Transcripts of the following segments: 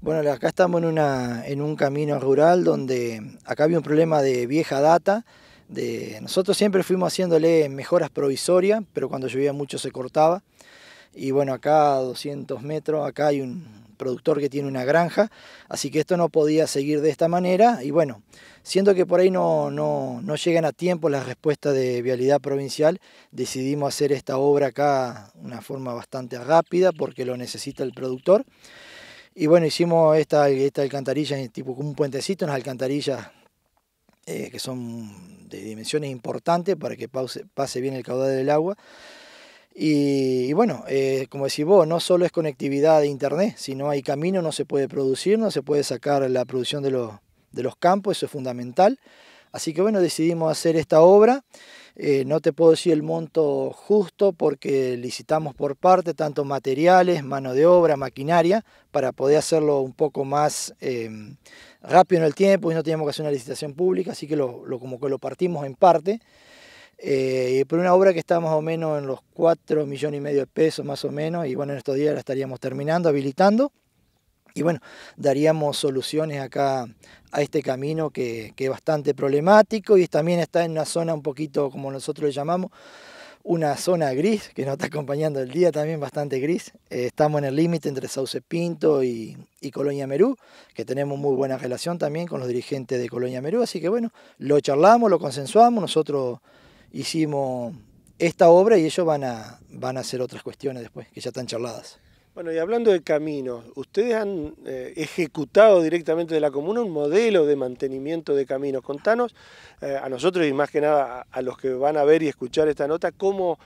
Bueno, acá estamos en, un camino rural donde acá había un problema de vieja data. De, nosotros siempre fuimos haciéndole mejoras provisorias, pero cuando llovía mucho se cortaba. Y bueno, acá a 200 metros, acá hay un productor que tiene una granja, así que esto no podía seguir de esta manera. Y bueno, siendo que por ahí no, no, no llegan a tiempo las respuestas de vialidad provincial, decidimos hacer esta obra acá una forma bastante rápida porque lo necesita el productor. Y bueno, hicimos esta, esta alcantarilla, tipo un puentecito, unas alcantarillas eh, que son de dimensiones importantes para que pase bien el caudal del agua. Y, bueno, eh, como decís vos, no solo es conectividad de internet, si no hay camino no se puede producir, no se puede sacar la producción de los, de los campos, eso es fundamental. Así que bueno, decidimos hacer esta obra. Eh, no te puedo decir el monto justo porque licitamos por parte tanto materiales, mano de obra, maquinaria, para poder hacerlo un poco más em, rápido en el tiempo y no teníamos que hacer una licitación pública, así que lo, como que lo partimos en parte. Eh, por una obra que está más o menos en los 4 millones y medio de pesos más o menos y bueno, en estos días la estaríamos terminando, habilitando y bueno, daríamos soluciones acá a este camino que, es bastante problemático y también está en una zona un poquito, como nosotros le llamamos, una zona gris que nos está acompañando el día también bastante gris. Eh, estamos en el límite entre Sauce Pinto y, Colonia Merú, que tenemos muy buena relación también con los dirigentes de Colonia Merú, así que bueno, lo charlamos, lo consensuamos, nosotros hicimos esta obra y ellos van a, van a hacer otras cuestiones después, que ya están charladas. Bueno, y hablando de caminos, ustedes han eh, ejecutado directamente de la comuna un modelo de mantenimiento de caminos. Contanos eh, a nosotros y más que nada a, los que van a ver y escuchar esta nota, cómo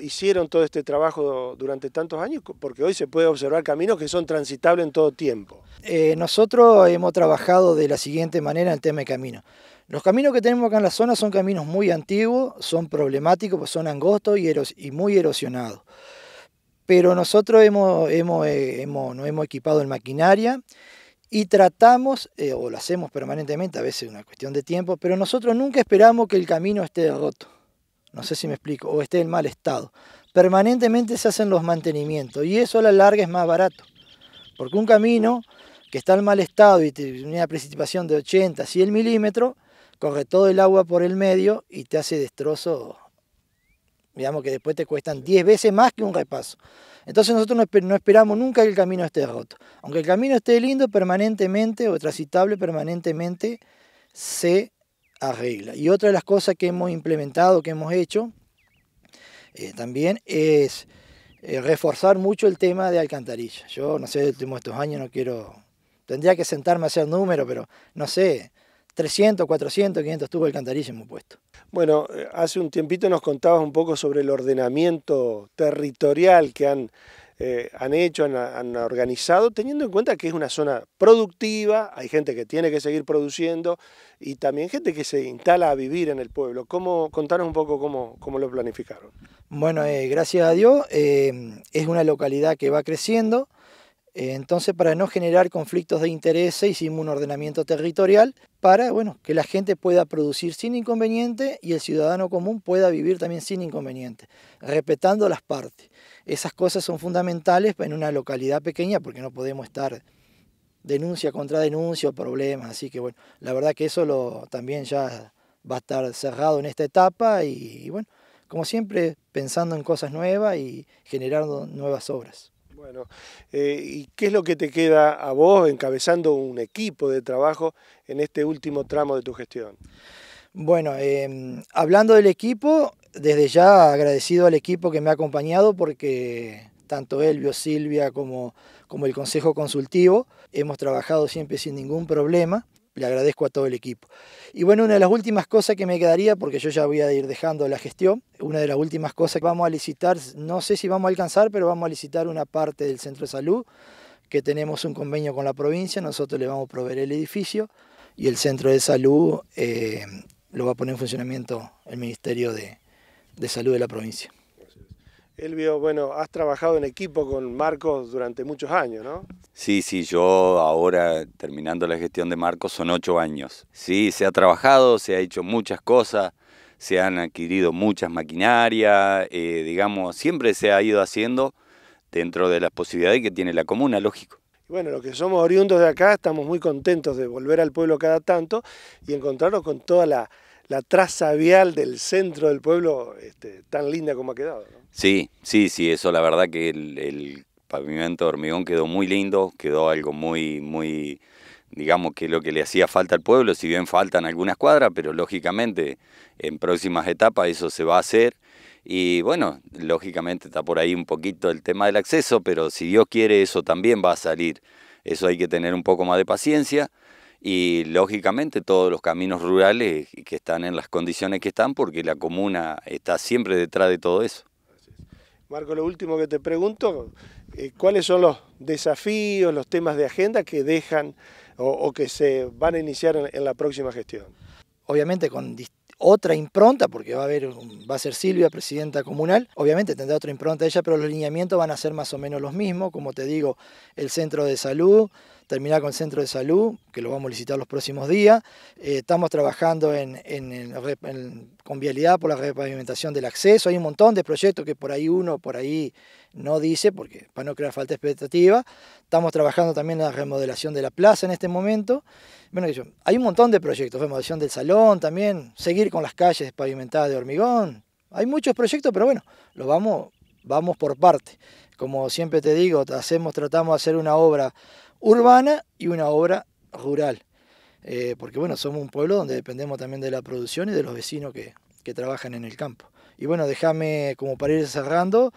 hicieron todo este trabajo durante tantos años, porque hoy se puede observar caminos que son transitables en todo tiempo. Eh, nosotros hemos trabajado de la siguiente manera en el tema de caminos. Los caminos que tenemos acá en la zona son caminos muy antiguos, son problemáticos, pues son angostos y, y muy erosionados pero nosotros hemos, eh, hemos, nos hemos equipado en maquinaria y tratamos, eh, o lo hacemos permanentemente, a veces es una cuestión de tiempo, pero nosotros nunca esperamos que el camino esté roto, no sé si me explico, o esté en mal estado. Permanentemente se hacen los mantenimientos y eso a la larga es más barato, porque un camino que está en mal estado y tiene una precipitación de 80, 100 milímetros, corre todo el agua por el medio y te hace destrozo digamos que después te cuestan 10 veces más que un repaso. Entonces nosotros no, esperamos nunca que el camino esté roto. Aunque el camino esté lindo permanentemente o transitable permanentemente, se arregla. Y otra de las cosas que hemos implementado, que hemos hecho, eh, también es eh, reforzar mucho el tema de alcantarilla. Yo no sé, últimos estos años no quiero, tendría que sentarme a hacer números, pero no sé, 300, 400, 500 tuvo el cantarísimo puesto. Bueno, eh, hace un tiempito nos contabas un poco sobre el ordenamiento territorial que han, eh, han hecho, han, organizado, teniendo en cuenta que es una zona productiva, hay gente que tiene que seguir produciendo y también gente que se instala a vivir en el pueblo. ¿Cómo, contanos un poco cómo, cómo lo planificaron. Bueno, eh, gracias a Dios, es una localidad que va creciendo eh, entonces, para no generar conflictos de interés, hicimos un ordenamiento territorial para bueno, que la gente pueda producir sin inconveniente y el ciudadano común pueda vivir también sin inconveniente, respetando las partes. Esas cosas son fundamentales en una localidad pequeña porque no podemos estar denuncia contra denuncia o problemas. Así que, bueno, la verdad que eso lo, también ya va a estar cerrado en esta etapa y bueno, como siempre, pensando en cosas nuevas y generando nuevas obras. Bueno, eh, ¿y qué es lo que te queda a vos encabezando un equipo de trabajo en este último tramo de tu gestión? Bueno, em, hablando del equipo, desde ya agradecido al equipo que me ha acompañado porque tanto Elvio, Silvia como, como el Consejo Consultivo hemos trabajado siempre sin ningún problema le agradezco a todo el equipo. Y bueno, una de las últimas cosas que me quedaría, porque yo ya voy a ir dejando la gestión, una de las últimas cosas que vamos a licitar, no sé si vamos a alcanzar, pero vamos a licitar una parte del centro de salud, que tenemos un convenio con la provincia, nosotros le vamos a proveer el edificio y el centro de salud eh, lo va a poner en funcionamiento el Ministerio de Salud de la provincia. Elvio, bueno, has trabajado en equipo con Marcos durante muchos años, ¿no? Sí, sí, yo ahora terminando la gestión de Marcos son ocho años. Sí, se ha trabajado, se ha hecho muchas cosas, se han adquirido muchas maquinarias, eh, digamos, siempre se ha ido haciendo dentro de las posibilidades que tiene la comuna, lógico. Bueno, los que somos oriundos de acá estamos muy contentos de volver al pueblo cada tanto y encontrarnos con toda la la traza vial del centro del pueblo este, tan linda como ha quedado. Sí, sí, sí, eso la verdad que el, pavimento de hormigón quedó muy lindo, quedó algo muy, muy, digamos que lo que le hacía falta al pueblo, si bien faltan algunas cuadras, pero lógicamente en próximas etapas eso se va a hacer. Y bueno, lógicamente está por ahí un poquito el tema del acceso, pero si Dios quiere eso también va a salir. Eso hay que tener un poco más de paciencia y lógicamente todos los caminos rurales que están en las condiciones que están porque la comuna está siempre detrás de todo eso. Marco, lo último que te pregunto, eh, ¿cuáles son los desafíos, los temas de agenda que dejan o, que se van a iniciar en, la próxima gestión? Obviamente con distintos otra impronta, porque va a, haber, va a ser Silvia, presidenta comunal, obviamente tendrá otra impronta ella, pero los lineamientos van a ser más o menos los mismos, como te digo, el centro de salud, terminar con el centro de salud, que lo vamos a licitar los próximos días. Eh, estamos trabajando en, con vialidad por la repavimentación del acceso. Hay un montón de proyectos que por ahí uno, por ahí no dice, porque para no crear falta de expectativa. Estamos trabajando también en la remodelación de la plaza en este momento. Bueno, hay un montón de proyectos, remodelación del salón también, seguir con las calles pavimentadas de hormigón. Hay muchos proyectos, pero bueno, lo vamos, vamos por parte. Como siempre te digo, hacemos, tratamos de hacer una obra urbana y una obra rural. Eh, porque bueno, somos un pueblo donde dependemos también de la producción y de los vecinos que, que trabajan en el campo. Y bueno, déjame como para ir cerrando,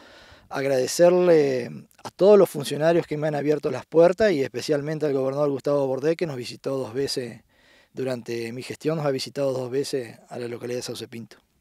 agradecerle a todos los funcionarios que me han abierto las puertas y especialmente al gobernador Gustavo Bordé que nos visitó dos veces durante mi gestión, nos ha visitado dos veces a la localidad de Sauce Pinto.